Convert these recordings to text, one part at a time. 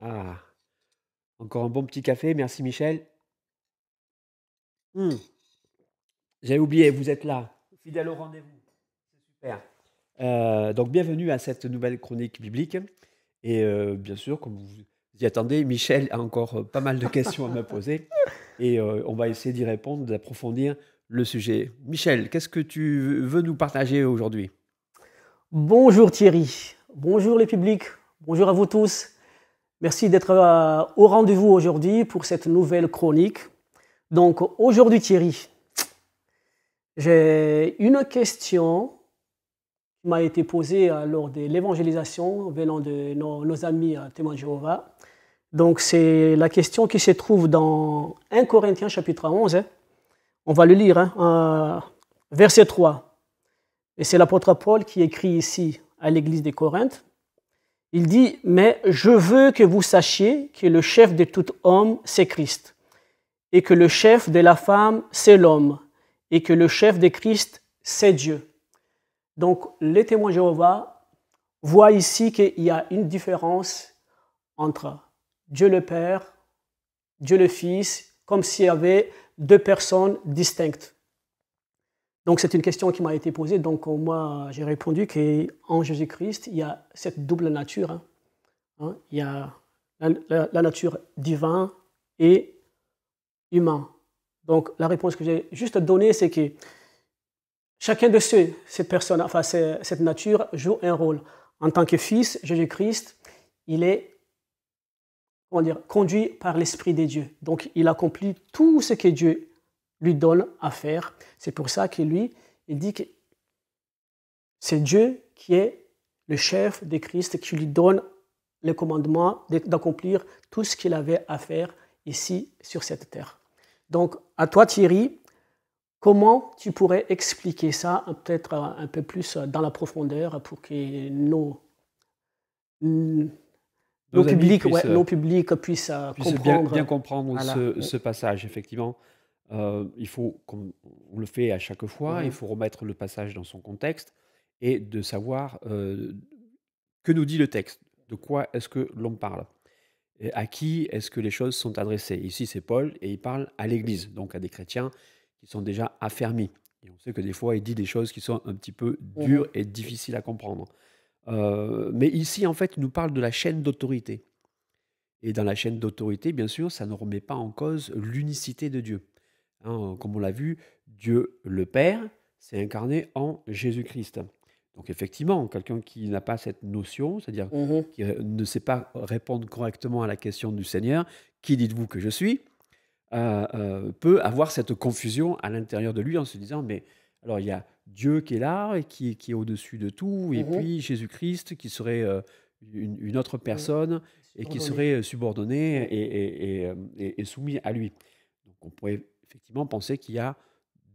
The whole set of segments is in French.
Ah, encore un bon petit café, merci Michel. Hum, j'avais oublié, vous êtes là, fidèle au rendez-vous. C'est super. Euh, donc bienvenue à cette nouvelle chronique biblique. Et euh, bien sûr, comme vous y attendez, Michel a encore euh, pas mal de questions à me poser. Et on va essayer d'y répondre, d'approfondir le sujet. Michel, qu'est-ce que tu veux nous partager aujourd'hui Bonjour Thierry, bonjour les publics, bonjour à vous tous. Merci d'être euh, au rendez-vous aujourd'hui pour cette nouvelle chronique. Donc aujourd'hui Thierry, j'ai une question qui m'a été posée euh, lors de l'évangélisation venant de nos, amis euh, témoins de Jéhovah. Donc c'est la question qui se trouve dans 1 Corinthiens chapitre 11. Hein. On va le lire, hein, verset 3. Et c'est l'apôtre Paul qui écrit ici à l'église des Corinthes. Il dit, mais je veux que vous sachiez que le chef de tout homme, c'est Christ, et que le chef de la femme, c'est l'homme, et que le chef de Christ, c'est Dieu. Donc les témoins Jéhovah voient ici qu'il y a une différence entre Dieu le Père, Dieu le Fils, comme s'il y avait deux personnes distinctes. Donc c'est une question qui m'a été posée. Donc moi, j'ai répondu qu'en Jésus-Christ, il y a cette double nature. Hein. Hein, il y a la, nature divine et humaine. Donc la réponse que j'ai juste donnée, c'est que chacun de ceux, cette personne, enfin cette nature, joue un rôle. En tant que fils, Jésus-Christ, il est dire, conduit par l'Esprit des dieux. Donc il accomplit tout ce que Dieu lui donne à faire. C'est pour ça que lui, il dit que c'est Dieu qui est le chef de Christ, qui lui donne le commandement d'accomplir tout ce qu'il avait à faire ici sur cette terre. Donc, à toi Thierry, comment tu pourrais expliquer ça peut-être un peu plus dans la profondeur pour que nos, publics, puissent, nos puissent, bien, comprendre ce, passage, effectivement. Euh, il faut, comme on le fait à chaque fois, il faut remettre le passage dans son contexte et de savoir euh, que nous dit le texte, de quoi est-ce que l'on parle, et à qui est-ce que les choses sont adressées. Ici, c'est Paul et il parle à l'Église, donc à des chrétiens qui sont déjà affermis. Et on sait que des fois, il dit des choses qui sont un petit peu mmh dures et difficiles à comprendre. Euh, mais ici, en fait, il nous parle de la chaîne d'autorité. Et dans la chaîne d'autorité, bien sûr, ça ne remet pas en cause l'unicité de Dieu. Hein, comme on l'a vu, Dieu le Père s'est incarné en Jésus-Christ. Donc effectivement, quelqu'un qui n'a pas cette notion, c'est-à-dire mmh qui euh, ne sait pas répondre correctement à la question du Seigneur, qui dites-vous que je suis, euh, euh, peut avoir cette confusion à l'intérieur de lui en se disant, mais alors il y a Dieu qui est là et qui, qui est au-dessus de tout, et mmh puis Jésus-Christ qui serait une, autre mmh. personne et qui serait subordonné et, et soumis à lui. Donc on pourrait effectivement penser qu'il y a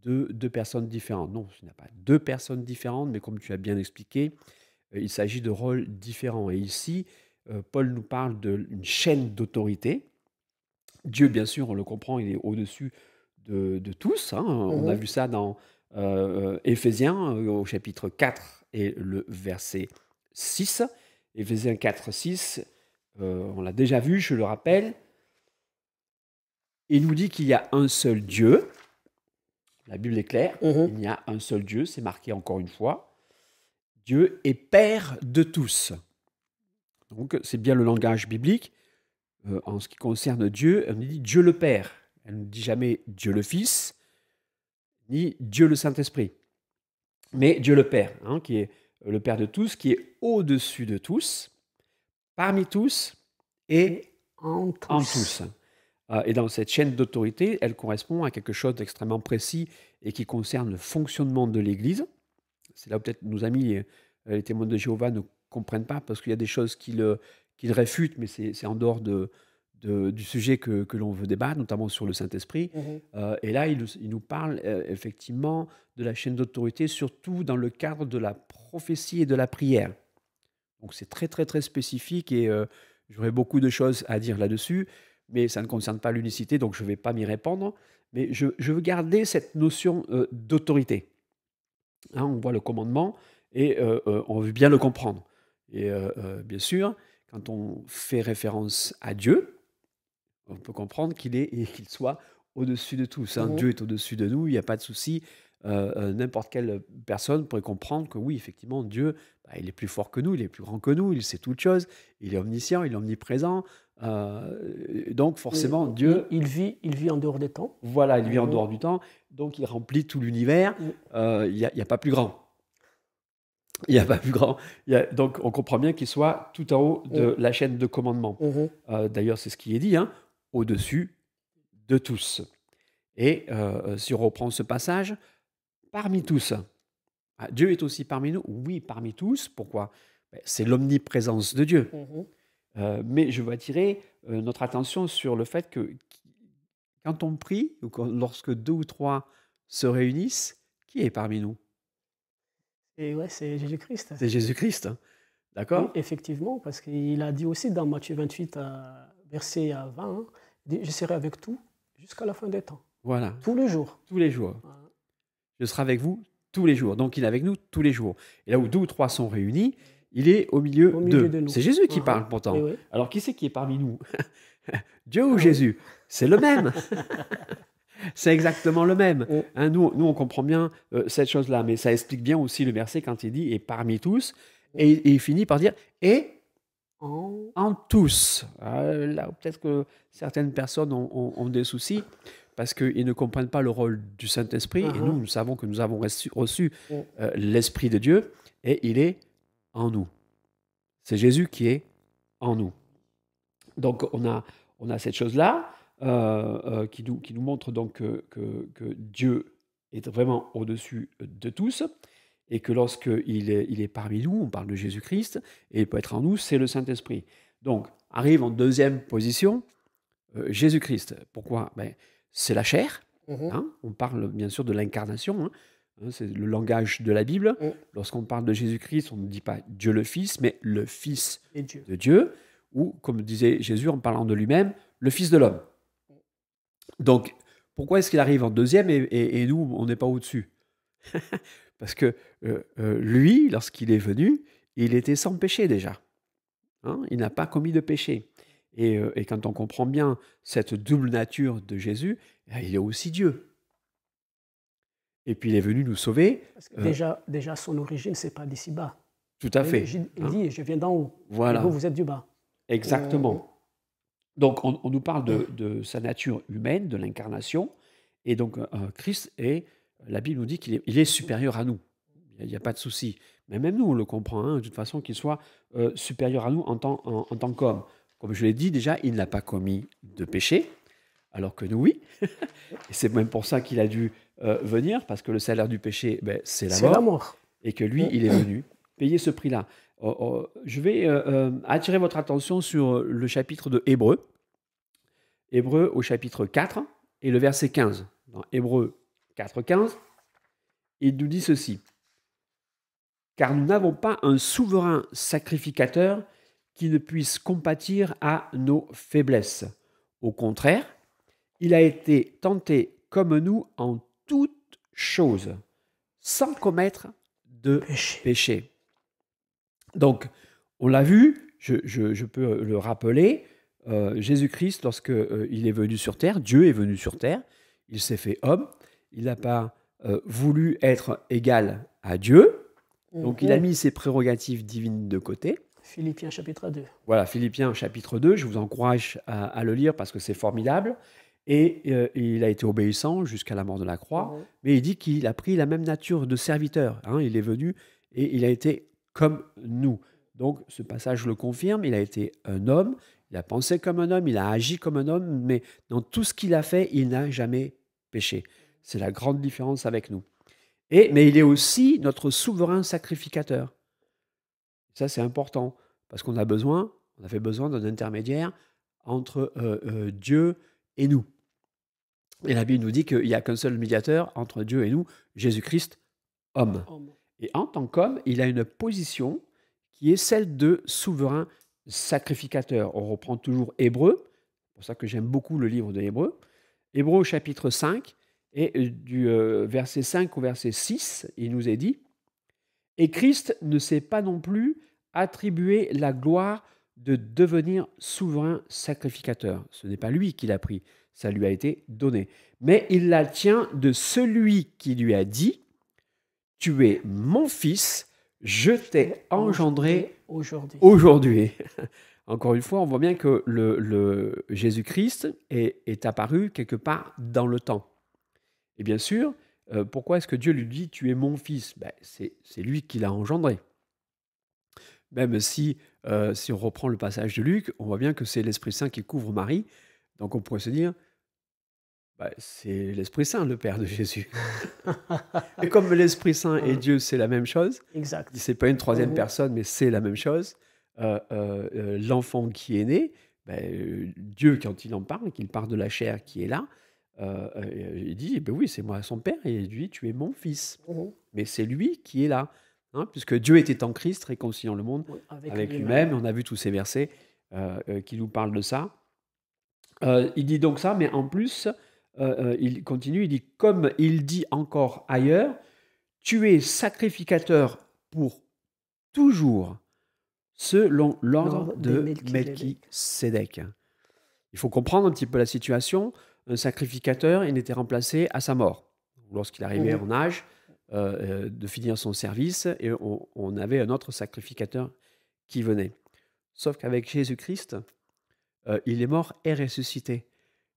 deux, deux, personnes différentes. Non, n'y a pas deux personnes différentes, mais comme tu as bien expliqué, euh, il s'agit de rôles différents. Et ici, euh, Paul nous parle d'une chaîne d'autorité. Dieu, bien sûr, on le comprend, il est au-dessus de, de, tous. Hein. Mmh on a vu ça dans euh, Éphésiens au chapitre 4 et le verset 6. Éphésiens 4, 6, on l'a déjà vu, je le rappelle. Il nous dit qu'il y a un seul Dieu. La Bible est claire. Mhm. Il y a un seul Dieu, c'est marqué encore une fois. Dieu est Père de tous. Donc c'est bien le langage biblique. Euh, en ce qui concerne Dieu, on dit Dieu le Père. Elle ne dit jamais Dieu le Fils, ni Dieu le Saint-Esprit. Mais Dieu le Père, hein, qui est le Père de tous, qui est au-dessus de tous, parmi tous et En tous. Euh, et dans cette chaîne d'autorité, elle correspond à quelque chose d'extrêmement précis et qui concerne le fonctionnement de l'Église. C'est là où peut-être nos amis, euh, les témoins de Jéhovah, ne comprennent pas parce qu'il y a des choses qu'ils réfutent, mais c'est en dehors de, de, du sujet que, que l'on veut débattre, notamment sur le Saint-Esprit. Mmh. Euh, et là, il, nous parle effectivement de la chaîne d'autorité, surtout dans le cadre de la prophétie et de la prière. Donc c'est très, très, très spécifique et j'aurais beaucoup de choses à dire là-dessus mais ça ne concerne pas l'unicité, donc je ne vais pas m'y répondre, Mais je, veux garder cette notion euh, d'autorité. Hein, on voit le commandement et euh, euh, on veut bien le comprendre. Et bien sûr, quand on fait référence à Dieu, on peut comprendre qu'il est et qu'il soit au-dessus de tous. Hein, mmh Dieu est au-dessus de nous, il n'y a pas de souci. N'importe quelle personne pourrait comprendre que oui, effectivement, Dieu bah, il est plus fort que nous, il est plus grand que nous, il sait toutes choses, il est omniscient, il est omniprésent. Euh, donc forcément, Dieu... Il, vit, il vit en dehors des temps. Voilà, il vit en mmh. dehors du temps, donc il remplit tout l'univers, mmh. euh, il n'y a, pas plus grand. Il n'y a pas plus grand. donc on comprend bien qu'il soit tout en haut de mmh. la chaîne de commandement. Euh, d'ailleurs, c'est ce qui est dit, hein, au-dessus de tous. Et si on reprend ce passage, parmi tous, ah, Dieu est aussi parmi nous Oui, parmi tous. Pourquoi ben, C'est l'omniprésence de Dieu. Mhm. Euh, mais je veux attirer euh, notre attention sur le fait que quand on prie, ou lorsque deux ou trois se réunissent, qui est parmi nous Et ouais, c'est Jésus-Christ. C'est Jésus-Christ, hein. d'accord Effectivement, parce qu'il a dit aussi dans Matthieu 28, euh, verset 20, hein, je serai avec tout jusqu'à la fin des temps. Voilà. Tous les jours. Tous les jours. Je serai avec vous tous les jours. Donc il est avec nous tous les jours. Et là où deux ou trois sont réunis, il est au milieu, milieu d'eux. c'est Jésus qui ah parle pourtant. Eh Alors qui c'est qui est parmi nous Dieu ou ah Jésus C'est le même. c'est exactement le même. Oh. Hein, nous, nous, on comprend bien euh, cette chose-là, mais ça explique bien aussi le verset quand il dit et parmi tous, et, il finit par dire et en, tous. Ah, là, peut-être que certaines personnes ont des soucis parce qu'ils ne comprennent pas le rôle du Saint-Esprit. Et uh-huh. nous, nous savons que nous avons reçu, mm. euh, l'Esprit de Dieu et il est en nous. C'est Jésus qui est en nous. Donc on a, on a cette chose-là euh, euh, qui, nous, qui nous montre donc que, que, Dieu est vraiment au-dessus de tous et que lorsqu'il est, il est parmi nous, on parle de Jésus-Christ, et il peut être en nous, c'est le Saint-Esprit. Donc arrive en deuxième position Jésus-Christ. Pourquoi ben, c'est la chair. Mhm. Hein. on parle bien sûr de l'incarnation. Hein. Hein, c'est le langage de la Bible. Mm. Lorsqu'on parle de Jésus-Christ, on ne dit pas Dieu le Fils, mais le Fils de Dieu. Ou, comme disait Jésus en parlant de lui-même, le Fils de l'homme. Donc, pourquoi est-ce qu'il arrive en deuxième et, nous, on n'est pas au-dessus Parce que euh, euh, lui, lorsqu'il est venu, il était sans péché déjà. il n'a pas commis de péché. Euh, et, quand on comprend bien cette double nature de Jésus, eh il est aussi Dieu. Et puis il est venu nous sauver. Parce que euh, déjà, déjà, son origine, c'est pas d'ici bas. Tout à fait. Il, hein. dit, je viens d'en haut. Voilà. Vous, vous êtes du bas. Exactement. Euh, donc on, nous parle mm. de, sa nature humaine, de l'incarnation. Et donc Christ est, la Bible nous dit qu'il est, supérieur à nous. Il n'y a, pas de souci. Mais même nous, on le comprend, hein, de toute façon, qu'il soit supérieur à nous en tant, en tant qu'homme. Comme je l'ai dit déjà, il n'a pas commis de péché, alors que nous, oui. c'est même pour ça qu'il a dû euh, venir, parce que le salaire du péché, ben, c'est la, mort. Et que lui, il est venu payer ce prix-là. Oh, oh, je vais euh, euh, attirer votre attention sur le chapitre de Hébreu. Hébreu au chapitre 4 et le verset 15. Dans Hébreu 4, 15, il nous dit ceci. Car nous n'avons pas un souverain sacrificateur qui ne puisse compatir à nos faiblesses. Au contraire, il a été tenté comme nous en toutes choses, sans commettre de péché. Donc, on l'a vu, je, peux le rappeler, euh, Jésus-Christ, lorsqu'il euh, il est venu sur terre, Dieu est venu sur terre, il s'est fait homme, il n'a pas euh, voulu être égal à Dieu, mmh. donc il a mis ses prérogatives divines de côté, Philippiens chapitre 2. Voilà, Philippiens chapitre 2, je vous encourage à, le lire parce que c'est formidable. Et euh, il a été obéissant jusqu'à la mort de la croix, mais il dit qu'il a pris la même nature de serviteur. Hein. il est venu et il a été comme nous. Donc ce passage le confirme, il a été un homme, il a pensé comme un homme, il a agi comme un homme, mais dans tout ce qu'il a fait, il n'a jamais péché. C'est la grande différence avec nous. Et, mais il est aussi notre souverain sacrificateur. Ça, c'est important, parce qu'on a besoin, on avait besoin d'un intermédiaire entre euh, euh, Dieu et nous. Et la Bible nous dit qu'il n'y a qu'un seul médiateur entre Dieu et nous, Jésus-Christ, homme. Et en tant qu'homme, il a une position qui est celle de souverain sacrificateur. On reprend toujours Hébreu, c'est pour ça que j'aime beaucoup le livre de Hébreu. Hébreu chapitre 5, et euh, du verset 5 au verset 6, il nous est dit, et Christ ne s'est pas non plus attribué la gloire de devenir souverain sacrificateur. Ce n'est pas lui qui l'a pris, ça lui a été donné. Mais il la tient de celui qui lui a dit, Tu es mon fils, je t'ai engendré aujourd'hui. Encore une fois, on voit bien que le, Jésus-Christ est apparu quelque part dans le temps. Et bien sûr, euh, pourquoi est-ce que Dieu lui dit Tu es mon fils ben, c'est, lui qui l'a engendré. Même si, euh, si on reprend le passage de Luc, on voit bien que c'est l'Esprit Saint qui couvre Marie. Donc on pourrait se dire ben, C'est l'Esprit Saint, le Père de Jésus. et comme l'Esprit Saint et Dieu, c'est la même chose. Exact. C'est pas une troisième mhm. personne, mais c'est la même chose. Euh, l'enfant qui est né, ben, Dieu, quand il en parle, qu'il parle de la chair qui est là, euh, euh, il dit, ben oui, c'est moi son père, et il dit, tu es mon fils. Mmh mais c'est lui qui est là, hein, puisque Dieu était en Christ, réconciliant le monde avec, lui-même. on a vu tous ces versets euh, qui nous parlent de ça. il dit donc ça, mais en plus, il continue, il dit, comme il dit encore ailleurs, tu es sacrificateur pour toujours selon l'ordre de Melchisedec. Il faut comprendre un petit peu la situation un euh, sacrificateur, il était remplacé à sa mort, lorsqu'il arrivait en âge euh, euh, de finir son service, et on, avait un autre sacrificateur qui venait. Sauf qu'avec Jésus-Christ, il est mort et ressuscité.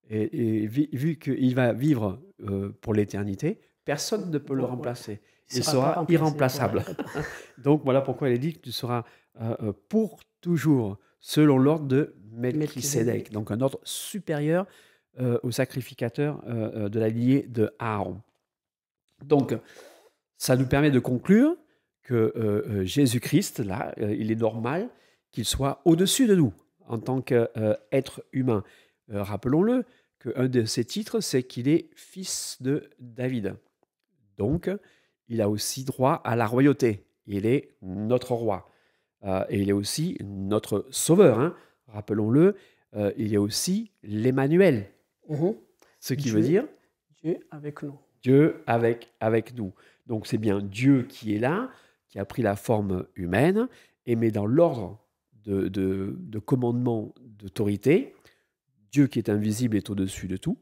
Et, vu, qu'il va vivre pour l'éternité, personne ne peut le remplacer. Il, sera, irremplaçable. Donc voilà pourquoi il est dit que tu seras pour toujours, selon l'ordre de Melchisedec, donc un ordre supérieur euh, au sacrificateur euh, euh, de la lignée de Aaron. Donc, ça nous permet de conclure que Jésus-Christ, là, il est normal qu'il soit au-dessus de nous en tant qu'être humain. Rappelons-le qu'un de ses titres, c'est qu'il est fils de David. Donc, il a aussi droit à la royauté. Il est notre roi. et il est aussi notre sauveur. Hein. Rappelons-le, il est aussi l'Emmanuel, Mhm. Ce qui veut dire Dieu avec nous. Dieu avec, avec nous. Donc c'est bien Dieu qui est là, qui a pris la forme humaine, et mais dans l'ordre de, de, commandement d'autorité, Dieu qui est invisible est au-dessus de tout.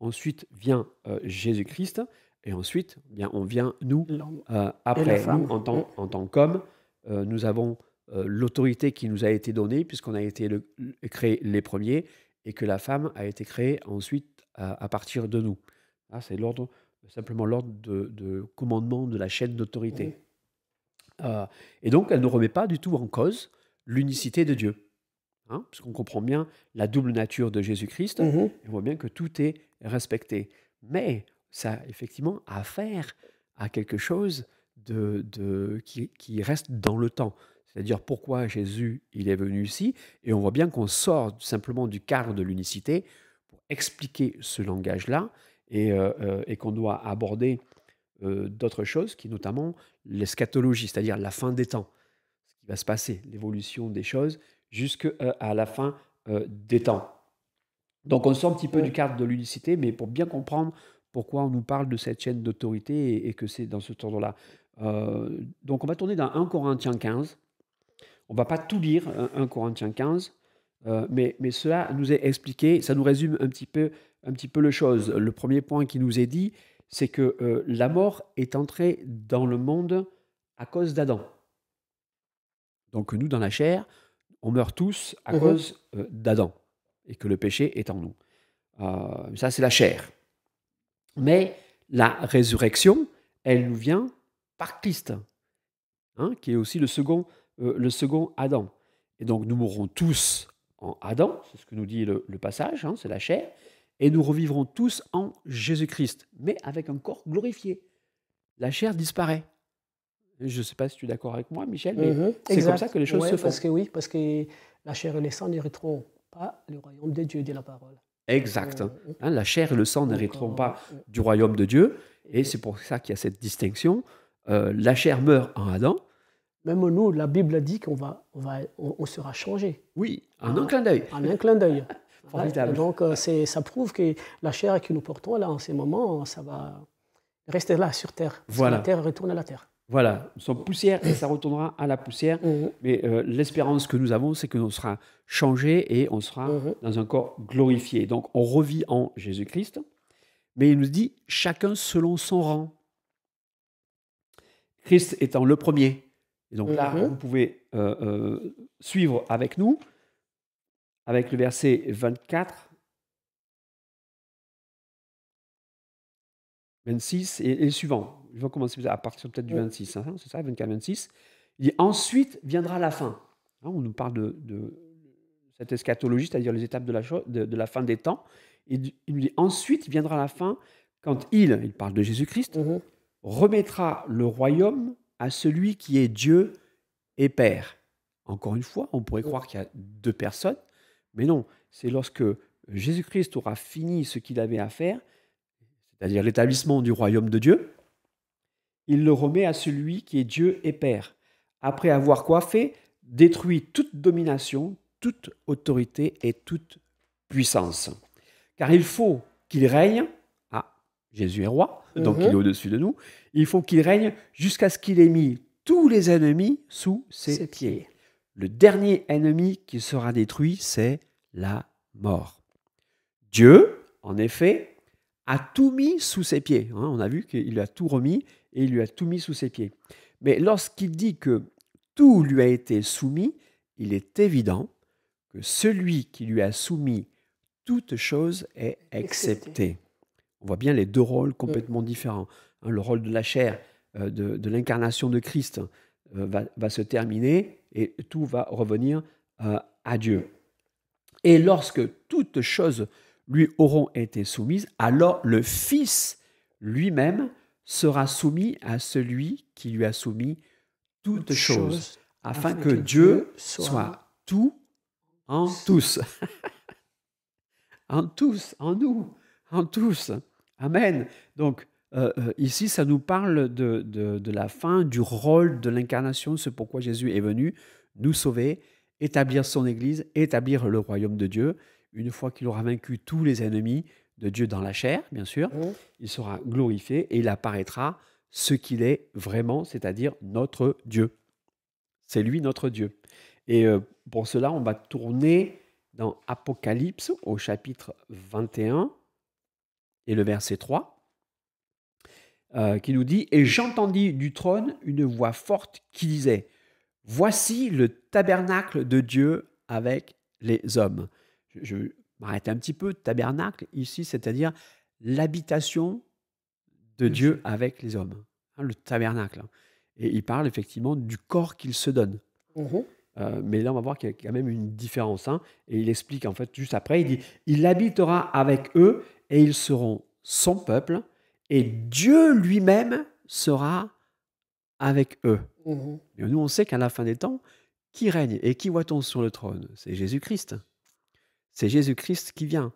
Ensuite vient euh, Jésus-Christ, et ensuite eh bien, on vient nous euh, après. Nous, en tant, mhm. en tant qu'hommes, euh, nous avons l'autorité qui nous a été donnée, puisqu'on a été le, créés les premiers, et que la femme a été créée ensuite à, partir de nous. Ah, c'est l'ordre, simplement l'ordre de, commandement de la chaîne d'autorité. Euh, et donc, elle ne remet pas du tout en cause l'unicité de Dieu. Hein, parce qu'on comprend bien la double nature de Jésus-Christ, mm-hmm. on voit bien que tout est respecté. Mais ça, effectivement, a affaire à quelque chose de, qui, qui, reste dans le temps c'est-à-dire pourquoi Jésus il est venu ici, et on voit bien qu'on sort simplement du cadre de l'unicité pour expliquer ce langage-là, et, euh, euh, qu'on doit aborder euh, d'autres choses, qui notamment l'eschatologie, c'est-à-dire la fin des temps, ce qui va se passer, l'évolution des choses, jusqu'à la fin des temps. Donc on sort un petit peu du cadre de l'unicité, mais pour bien comprendre pourquoi on nous parle de cette chaîne d'autorité et, que c'est dans ce temps là donc on va tourner dans 1 Corinthiens 15. On ne va pas tout lire, 1 Corinthiens 15, euh, mais, mais, cela nous est expliqué, ça nous résume un petit peu, un petit peu le chose. Le premier point qui nous est dit, c'est que euh, la mort est entrée dans le monde à cause d'Adam. Donc nous, dans la chair, on meurt tous à mhm. cause euh, d'Adam et que le péché est en nous. ça, c'est la chair. Mais la résurrection, elle nous vient par Christ, hein, qui est aussi le second euh, le second Adam. Et donc nous mourrons tous en Adam, c'est ce que nous dit le, passage, hein, c'est la chair, et nous revivrons tous en Jésus-Christ, mais avec un corps glorifié. La chair disparaît. Je ne sais pas si tu es d'accord avec moi, Michel, mais mhm. c'est comme ça que les choses se font. oui, parce que la chair et le sang n'hériteront pas le royaume de Dieu, dit la parole. Exact. la chair et le sang n'hériteront pas du royaume de Dieu, hein, et c'est pour ça qu'il y a cette distinction. Euh, la chair meurt en Adam, même nous, la Bible dit qu'on va, on va, on, sera changé. Oui, en ah, un clin d'œil. En un clin d'œil. Formidable. donc, euh, c'est, ça prouve que la chair que nous portons là, en ces moments, ça va rester là sur terre. Voilà. La terre retourne à la terre. Voilà, nous sommes poussière et ça retournera à la poussière. Mhm. Mais euh, l'espérance que nous avons, c'est que nous sera changé et on sera mhm. dans un corps glorifié. Donc on revit en Jésus-Christ. Mais il nous dit chacun selon son rang. Christ étant le premier, donc là, vous pouvez euh, euh, suivre avec nous, avec le verset 24, 26 et, suivant. Je vais commencer à partir peut-être du 26, hein, c'est ça, 24-26. Il dit Ensuite viendra la fin. Hein, on nous parle de, cette eschatologie, c'est-à-dire les étapes de la, de, la, fin des temps. Et il nous dit Ensuite viendra la fin quand il, il parle de Jésus-Christ, mm-hmm. remettra le royaume à celui qui est Dieu et Père. Encore une fois, on pourrait croire qu'il y a deux personnes, mais non, c'est lorsque Jésus-Christ aura fini ce qu'il avait à faire, c'est-à-dire l'établissement du royaume de Dieu, il le remet à celui qui est Dieu et Père, après avoir coiffé, Détruit toute domination, toute autorité et toute puissance. Car il faut qu'il règne Jésus est roi, donc il est mhm. au-dessus de nous. Il faut qu'il règne jusqu'à ce qu'il ait mis tous les ennemis sous ses, pieds. Le dernier ennemi qui sera détruit, c'est la mort. Dieu, en effet, a tout mis sous ses pieds. Hein, on a vu qu'il a tout remis et il lui a tout mis sous ses pieds. Mais lorsqu'il dit que tout lui a été soumis, il est évident que celui qui lui a soumis toute chose est accepté. On voit bien les deux rôles mm. complètement différents. Hein. le rôle de la chair, euh, de, l'incarnation de Christ, euh, va, se terminer et tout va revenir euh, à Dieu. Et lorsque toutes choses lui auront été soumises, alors le Fils lui-même sera soumis à celui qui lui a soumis toutes choses, afin, que, Dieu soit tout en tous. en tous, en nous, en tous. Amen. Donc, euh, euh, ici, ça nous parle de, la fin, du rôle de l'incarnation, ce pourquoi Jésus est venu nous sauver, établir son Église, établir le royaume de Dieu. Une fois qu'il aura vaincu tous les ennemis de Dieu dans la chair, bien sûr, mmh. il sera glorifié et il apparaîtra ce qu'il est vraiment, c'est-à-dire notre Dieu. C'est lui notre Dieu. Et euh, pour cela, on va tourner dans Apocalypse au chapitre 21 et le verset 3, euh, qui nous dit, Et j'entendis du trône une voix forte qui disait, Voici le tabernacle de Dieu avec les hommes. Je, m'arrête un petit peu, tabernacle ici, c'est-à-dire l'habitation de Dieu avec les hommes, hein, le tabernacle. Hein. Et il parle effectivement du corps qu'il se donne. Mmh euh, mais là, on va voir qu'il y a quand même une différence. Hein, et il explique, en fait, juste après, il dit, il habitera avec eux et ils seront son peuple, et Dieu lui-même sera avec eux. Mhm. nous, on sait qu'à la fin des temps, qui règne et qui voit-on sur le trône C'est Jésus-Christ. C'est Jésus-Christ qui vient.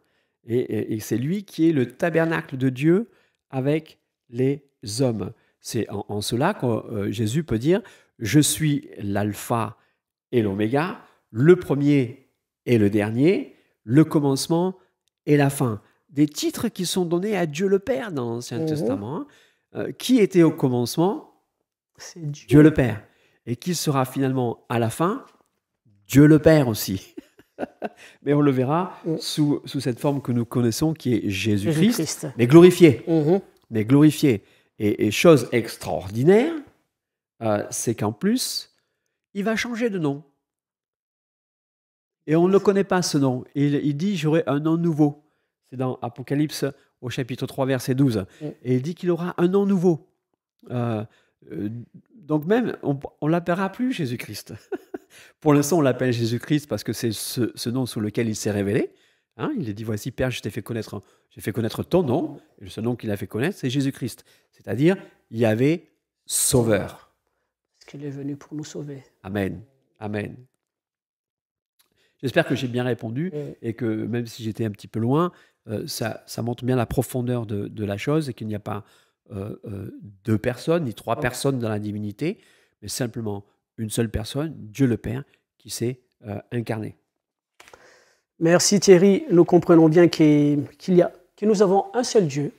Et, c'est lui qui est le tabernacle de Dieu avec les hommes. C'est en, cela que euh, Jésus peut dire, je suis l'alpha et l'oméga, le premier et le dernier, le commencement et la fin des titres qui sont donnés à Dieu le Père dans l'Ancien mhm. Testament. Euh, qui était au commencement Dieu. Dieu. le Père. Et qui sera finalement à la fin Dieu le Père aussi. mais on le verra mm. sous, sous, cette forme que nous connaissons qui est Jésus-Christ, mais glorifié. Mhm. Mais glorifié. Et, chose extraordinaire, euh, c'est qu'en plus, il va changer de nom. Et on ne le connaît pas ce nom. il dit J'aurai un nom nouveau. C'est dans Apocalypse au chapitre 3, verset 12. Mm. Et il dit qu'il aura un nom nouveau. Euh, euh, donc même, on ne l'appellera plus Jésus-Christ. Pour l'instant, on l'appelle Jésus-Christ parce que c'est ce, nom sous lequel il s'est révélé. Hein. il est dit, voici Père, je t'ai fait connaître, j'ai fait connaître ton nom. Et ce nom qu'il a fait connaître, c'est Jésus-Christ. C'est-à-dire, il y avait Sauveur. Parce qu'il est venu pour nous sauver. Amen. Amen. J'espère que j'ai bien répondu mm. et que même si j'étais un petit peu loin, euh, ça, montre bien la profondeur de, la chose et qu'il n'y a pas euh, euh, deux personnes ni trois personnes dans la divinité, mais simplement une seule personne, Dieu le Père, qui s'est incarné. Merci Thierry. Nous comprenons bien qu'il y a, que nous avons un seul Dieu,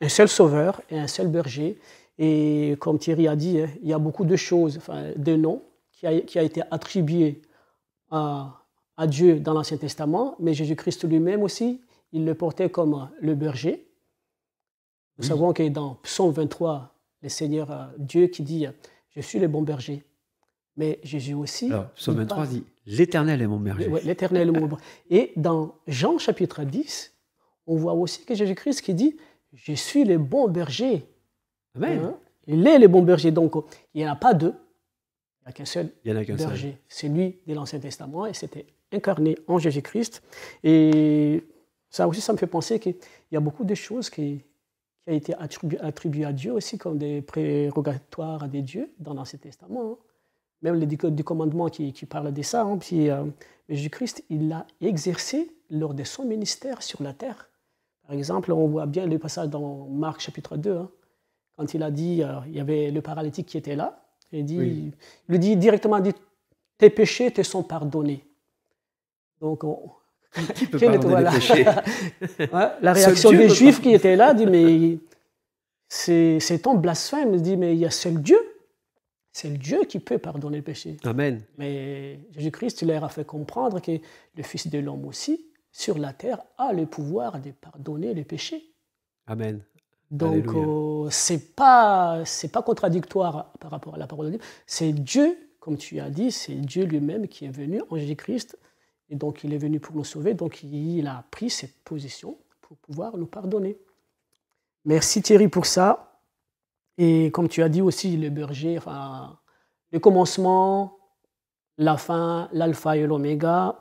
un seul Sauveur et un seul Berger. Et comme Thierry a dit, hein, il y a beaucoup de choses, enfin, de noms qui a, été attribués à, Dieu dans l'Ancien Testament, mais Jésus-Christ lui-même aussi il le portait comme le berger. Nous savons que dans Psaume 23, le Seigneur euh, Dieu qui dit Je suis le bon berger. Mais Jésus aussi. psaume 23 dit L'Éternel est mon berger. Oui, l'Éternel est mon berger. Et dans Jean chapitre 10, on voit aussi que Jésus-Christ qui dit Je suis le bon berger. Amen. Hein? Il est le bon berger. Donc, il n'y en a pas deux. Il n'y a qu'un seul berger. C'est lui de l'Ancien Testament et c'était incarné en Jésus-Christ. Et ça aussi, ça me fait penser qu'il y a beaucoup de choses qui, qui ont été attribuées à Dieu aussi comme des prérogatoires à des dieux dans l'Ancien Testament. Hein. Même les du commandement qui, qui parle de ça. Hein. Puis, euh, Jésus-Christ, il l'a exercé lors de son ministère sur la terre. Par exemple, on voit bien le passage dans Marc chapitre 2, hein. quand il a dit, euh, il y avait le paralytique qui était là, et dit, il lui dit directement, dit, tes péchés te sont pardonnés. Donc, La réaction des Juifs qui étaient là dit mais c'est ton blasphème. Il dit mais il y a seul Dieu. C'est le Dieu qui peut pardonner le péché. Amen. Mais Jésus-Christ leur a fait comprendre que le Fils de l'homme aussi, sur la terre, a le pouvoir de pardonner les péchés. Amen. Donc, euh, c'est pas c'est pas contradictoire par rapport à la parole de Dieu. C'est Dieu, comme tu as dit, c'est Dieu lui-même qui est venu en Jésus-Christ et donc il est venu pour nous sauver, donc il a pris cette position pour pouvoir nous pardonner. Merci Thierry pour ça. Et comme tu as dit aussi, le berger, le commencement, la fin, l'alpha et l'oméga,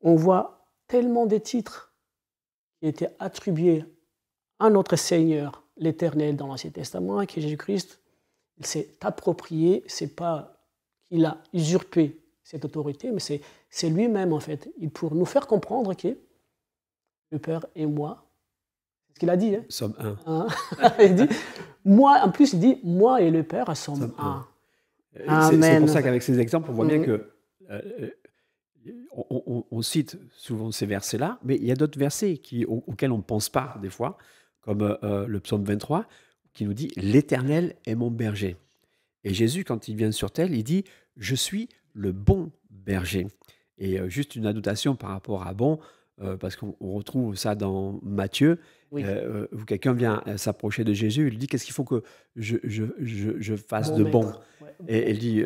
on voit tellement de titres qui étaient attribués à notre Seigneur, l'Éternel, dans l'Ancien Testament, est Jésus-Christ il s'est approprié, c'est pas qu'il a usurpé cette autorité, mais c'est lui-même en fait. Il pour nous faire comprendre que le Père et moi, c'est ce qu'il a dit. Hein. Somme 1. Hein? dit, moi, en plus, il dit, moi et le Père sommes un. C'est pour ça qu'avec ces exemples, on voit bien mm-hmm. que euh, euh, on, cite souvent ces versets-là, mais il y a d'autres versets qui, auxquels on ne pense pas des fois, comme euh, le psaume 23, qui nous dit L'Éternel est mon berger. Et Jésus, quand il vient sur tel, il dit Je suis le bon berger. Et euh, juste une annotation par rapport à bon, euh, parce qu'on retrouve ça dans Matthieu, euh, où quelqu'un vient s'approcher de Jésus, il dit qu'est-ce qu'il faut que je, fasse de bon Et il dit,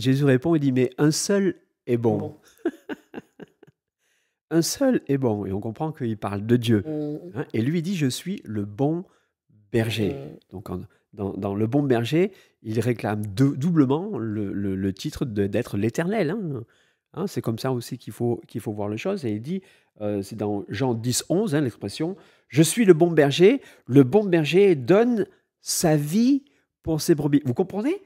Jésus répond, il dit, mais un seul est bon. un seul est bon. Et on comprend qu'il parle de Dieu. Mmh. Hein. Et lui dit, je suis le bon berger. Mmh. Donc en, dans, Le Bon Berger, il réclame doublement le, titre d'être l'éternel. Hein. Hein, c'est comme ça aussi qu'il faut, qu'il faut voir les choses. Et il dit, euh, c'est dans Jean 10, 11, hein, l'expression Je suis le bon berger, le bon berger donne sa vie pour ses brebis. Vous comprenez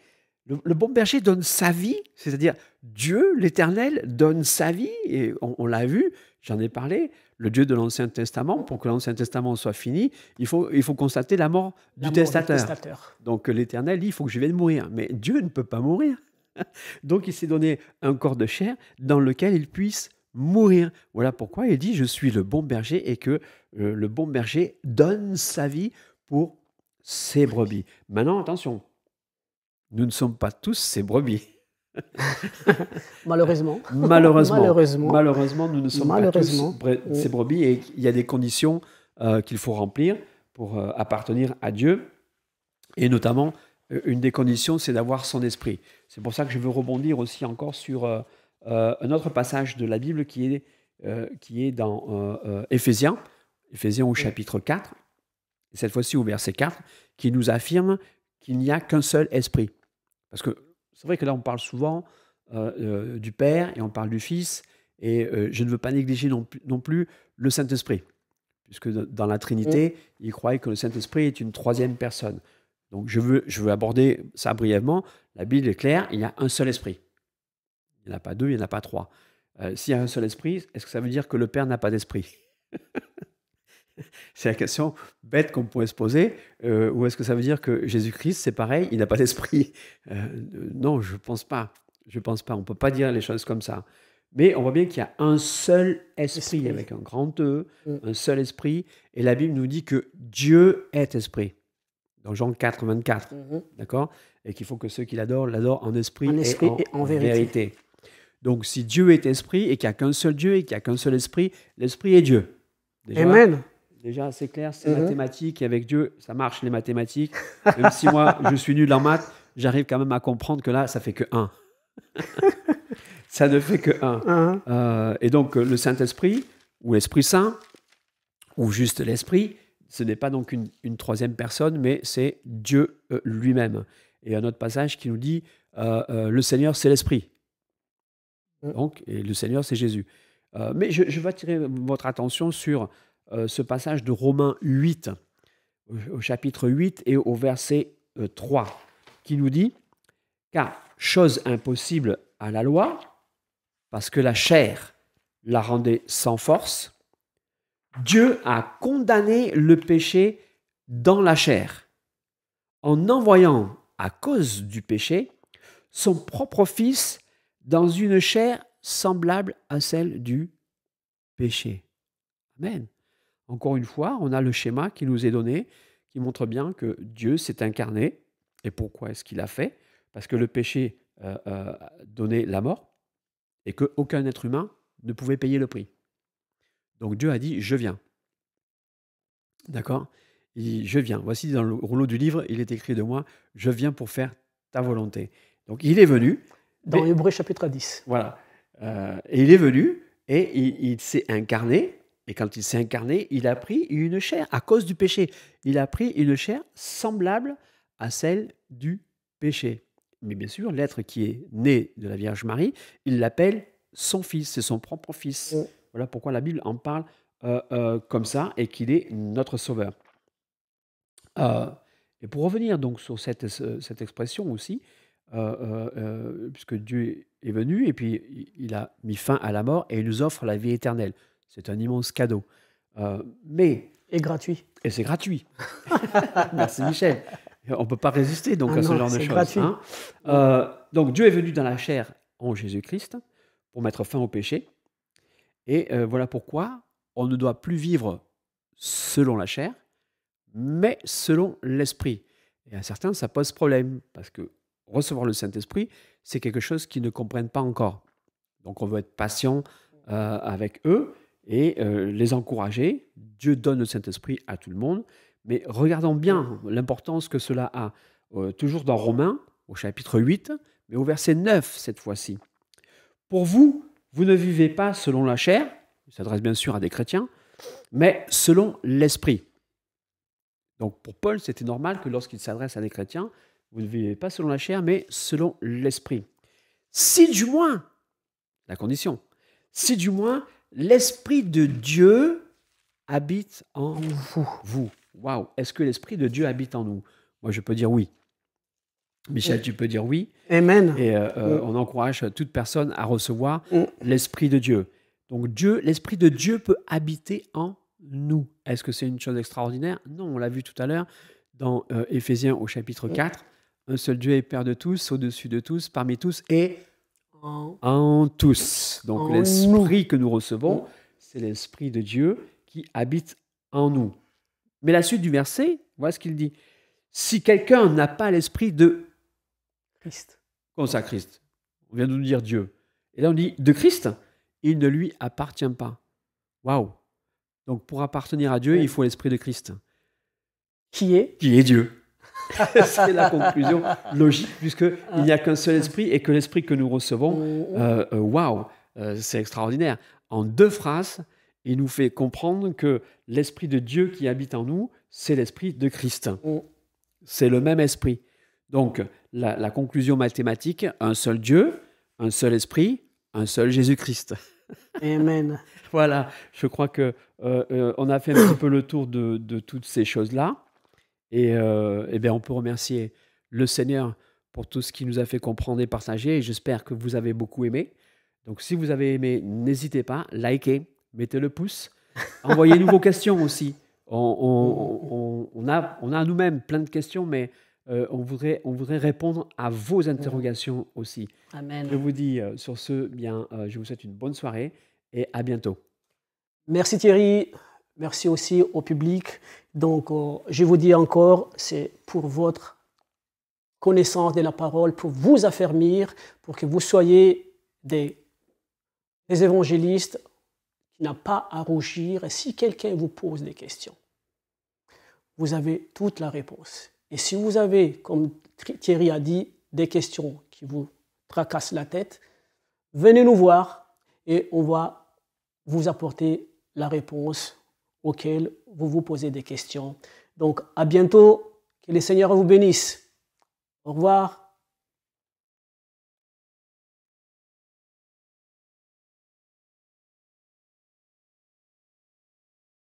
le, bon berger donne sa vie, c'est-à-dire Dieu, l'éternel, donne sa vie. Et on l'a vu, j'en ai parlé, le Dieu de l'Ancien Testament, pour que l'Ancien Testament soit fini, il faut, il faut constater la mort, du, testateur. Donc l'Éternel dit, il faut que je vienne mourir. Mais Dieu ne peut pas mourir. Donc il s'est donné un corps de chair dans lequel il puisse mourir. Voilà pourquoi il dit, je suis le bon berger et que euh, le bon berger donne sa vie pour ses brebis. Maintenant, attention, nous ne sommes pas tous ses brebis. malheureusement. malheureusement. Malheureusement. nous ne sommes pas ces brebis et il y a des conditions euh, qu'il faut remplir pour euh, appartenir à Dieu. Et notamment, euh, une des conditions, c'est d'avoir son esprit. C'est pour ça que je veux rebondir aussi encore sur un autre passage de la Bible qui est, qui est dans Éphésiens, Éphésiens au chapitre 4, cette fois-ci au verset 4, qui nous affirme qu'il n'y a qu'un seul esprit. Parce que c'est vrai que là, on parle souvent euh, euh, du Père et on parle du Fils, et euh, je ne veux pas négliger non, plus le Saint-Esprit, puisque dans la Trinité, ils croyaient que le Saint-Esprit est une troisième personne. Donc je veux, aborder ça brièvement. La Bible est claire, il y a un seul esprit. Il n'y en a pas deux, il n'y en a pas trois. S'il y a un seul esprit, est-ce que ça veut dire que le Père n'a pas d'esprit C'est la question bête qu'on pourrait se poser. Euh, ou est-ce que ça veut dire que Jésus-Christ, c'est pareil, il n'a pas d'esprit euh, Non, je ne pense pas. Je pense pas. On ne peut pas dire les choses comme ça. Mais on voit bien qu'il y a un seul esprit, avec un grand E, mm. un seul esprit. Et la Bible nous dit que Dieu est esprit. Dans Jean 4, 24. Mhm. D'accord Et qu'il faut que ceux qui l'adorent l'adorent en esprit, et, en, vérité. Donc si Dieu est esprit et qu'il n'y a qu'un seul Dieu et qu'il n'y a qu'un seul esprit, l'esprit est Dieu. Déjà, Amen déjà c'est clair, c'est uh-huh. mathématique, et avec Dieu, ça marche les mathématiques. Même si moi, je suis nul en maths, j'arrive quand même à comprendre que là, ça fait que 1. ça ne fait que 1. Uh-huh. Euh, et donc, euh, le Saint-Esprit, ou l'Esprit Saint, ou juste l'Esprit, ce n'est pas donc une, troisième personne, mais c'est Dieu euh, lui-même. Et un autre passage qui nous dit, le Seigneur, c'est l'Esprit. Uh-huh. Donc, et le Seigneur, c'est Jésus. mais je, je vais attirer votre attention sur euh, ce passage de Romains 8, au, chapitre 8 et au verset 3, euh, qui nous dit, car chose impossible à la loi, parce que la chair la rendait sans force, Dieu a condamné le péché dans la chair, en envoyant, à cause du péché, son propre Fils dans une chair semblable à celle du péché. Amen. Encore une fois, on a le schéma qui nous est donné, qui montre bien que Dieu s'est incarné. Et pourquoi est-ce qu'il a fait Parce que le péché euh, euh, donnait la mort et qu'aucun être humain ne pouvait payer le prix. Donc Dieu a dit, je viens. D'accord Il je viens. Voici dans le rouleau du livre, il est écrit de moi, je viens pour faire ta volonté. Donc il est venu. Dans Hébreu chapitre 10. Voilà. Euh, et il est venu et il s'est incarné et quand il s'est incarné, il a pris une chair, à cause du péché, il a pris une chair semblable à celle du péché. Mais bien sûr, l'être qui est né de la Vierge Marie, il l'appelle son fils, c'est son propre fils. Mm. Voilà pourquoi la Bible en parle euh, euh, comme ça et qu'il est notre sauveur. Euh, et pour revenir donc sur cette, cette expression aussi, puisque Dieu est venu et puis il a mis fin à la mort et il nous offre la vie éternelle. C'est un immense cadeau. Euh, mais et gratuit. Et c'est gratuit. Merci Michel. On ne peut pas résister donc ah à ce genre de choses. Hein. Euh, donc Dieu est venu dans la chair en Jésus-Christ pour mettre fin au péché. Et euh, voilà pourquoi on ne doit plus vivre selon la chair, mais selon l'esprit. Et à certains, ça pose problème parce que recevoir le Saint-Esprit, c'est quelque chose qu'ils ne comprennent pas encore. Donc on veut être patient avec eux et euh, les encourager. Dieu donne le Saint-Esprit à tout le monde, mais regardons bien l'importance que cela a. Euh, toujours dans Romains, au chapitre 8, mais au verset 9 cette fois-ci. Pour vous, vous ne vivez pas selon la chair, il s'adresse bien sûr à des chrétiens, mais selon l'esprit. Donc pour Paul, c'était normal que lorsqu'il s'adresse à des chrétiens, vous ne vivez pas selon la chair, mais selon l'esprit. Si du moins, la condition, si du moins l'Esprit de Dieu habite en vous. vous. Waouh, est-ce que l'Esprit de Dieu habite en nous Moi, je peux dire oui. Michel, tu peux dire oui. Amen. Et euh, euh, mm. on encourage toute personne à recevoir mm. l'Esprit de Dieu. Donc Dieu, l'Esprit de Dieu peut habiter en nous. Est-ce que c'est une chose extraordinaire Non, on l'a vu tout à l'heure dans euh, Éphésiens au chapitre 4. Mm. Un seul Dieu est Père de tous, au-dessus de tous, parmi tous, et en, tous. Donc l'esprit que nous recevons, c'est l'esprit de Dieu qui habite en nous. Mais la suite du verset, voilà ce qu'il dit. Si quelqu'un n'a pas l'esprit de Christ, comme ça Christ, on vient de nous dire Dieu. Et là on dit de Christ, il ne lui appartient pas. Waouh. Donc pour appartenir à Dieu, il faut l'esprit de Christ. Qui est Qui est Dieu. c'est la conclusion logique, puisqu'il n'y a qu'un seul esprit et que l'esprit que nous recevons, oh, oh. Euh, euh, waouh, wow, euh, c'est extraordinaire. En deux phrases, il nous fait comprendre que l'esprit de Dieu qui habite en nous, c'est l'esprit de Christ. Oh. C'est le même esprit. Donc, la, conclusion mathématique, un seul Dieu, un seul esprit, un seul Jésus-Christ. Amen. voilà, je crois que on a fait un petit peu le tour de toutes ces choses-là. Et, euh, eh bien on peut remercier le Seigneur pour tout ce qu'il nous a fait comprendre et partager. j'espère que vous avez beaucoup aimé. Donc si vous avez aimé, n'hésitez pas, likez, mettez le pouce, envoyez-nous vos questions aussi. On, on, a, on a nous-mêmes plein de questions, mais euh, on, voudrait, on voudrait répondre à vos mm. interrogations aussi. Amen. Je vous dis euh, sur ce, bien, je vous souhaite une bonne soirée et à bientôt. Merci Thierry, merci aussi au public donc, euh, je vous dis encore, c'est pour votre connaissance de la parole, pour vous affermir, pour que vous soyez des, évangélistes qui n'ont pas à rougir. si quelqu'un vous pose des questions, vous avez toute la réponse. Et si vous avez, comme Thierry a dit, des questions qui vous tracassent la tête, venez nous voir et on va vous apporter la réponse auxquelles vous vous posez des questions. Donc à bientôt, que les Seigneurs vous bénissent. Au revoir.